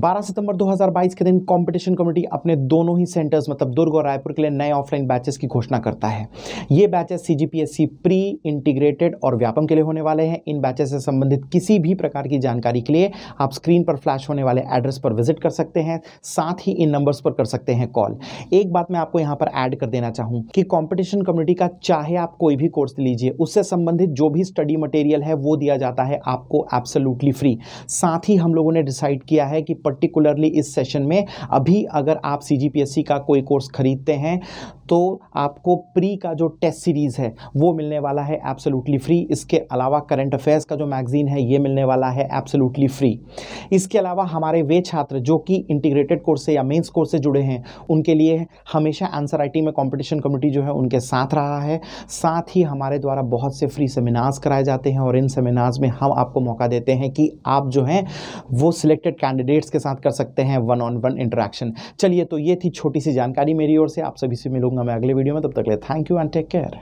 12 सितंबर 2022 के दिन competition committee अपने दोनों ही सेंटर्स मतलब दुर्ग और रायपुर के लिए नए ऑफलाइन बैचेस की घोषणा करता है ये बैचेस सी प्री इंटीग्रेटेड और व्यापम के लिए होने वाले हैं इन बैचेस से संबंधित किसी भी प्रकार की जानकारी के लिए आप स्क्रीन पर फ्लैश होने वाले एड्रेस पर विजिट कर सकते हैं साथ ही इन नंबर्स पर कर सकते हैं कॉल एक बात मैं आपको यहाँ पर ऐड कर देना चाहूँ कि कॉम्पिटिशन कमेटी का चाहे आप कोई भी कोर्स लीजिए उससे संबंधित जो भी स्टडी मटेरियल है वो दिया जाता है आपको एब्सोल्युटली फ्री साथ ही हम लोगों ने डिसाइड किया है कि पर्टिकुलरली इस सेशन में अभी अगर आप सी का कोई कोर्स ख़रीदते हैं तो आपको प्री का जो टेस्ट सीरीज़ है वो मिलने वाला है एब्सोलूटली फ्री इसके अलावा करंट अफेयर्स का जो मैगज़ीन है ये मिलने वाला है एब्सोलूटली फ्री इसके अलावा हमारे वे छात्र जो कि इंटीग्रेटेड कोर्स से या मेंस कोर्स से जुड़े हैं उनके लिए हमेशा आंसर आईटी में कॉम्पिटिशन कमिटी जो है उनके साथ रहा है साथ ही हमारे द्वारा बहुत से फ्री सेमिनार्स कराए जाते हैं और इन सेमिनार्स में हम आपको मौका देते हैं कि आप जो हैं वो सिलेक्टेड कैंडिडेट्स के साथ कर सकते हैं वन ऑन वन इंटरेक्शन चलिए तो ये थी छोटी सी जानकारी मेरी ओर से आप सभी से मिलूंगा मैं अगले वीडियो में तब तक ले thank you and take care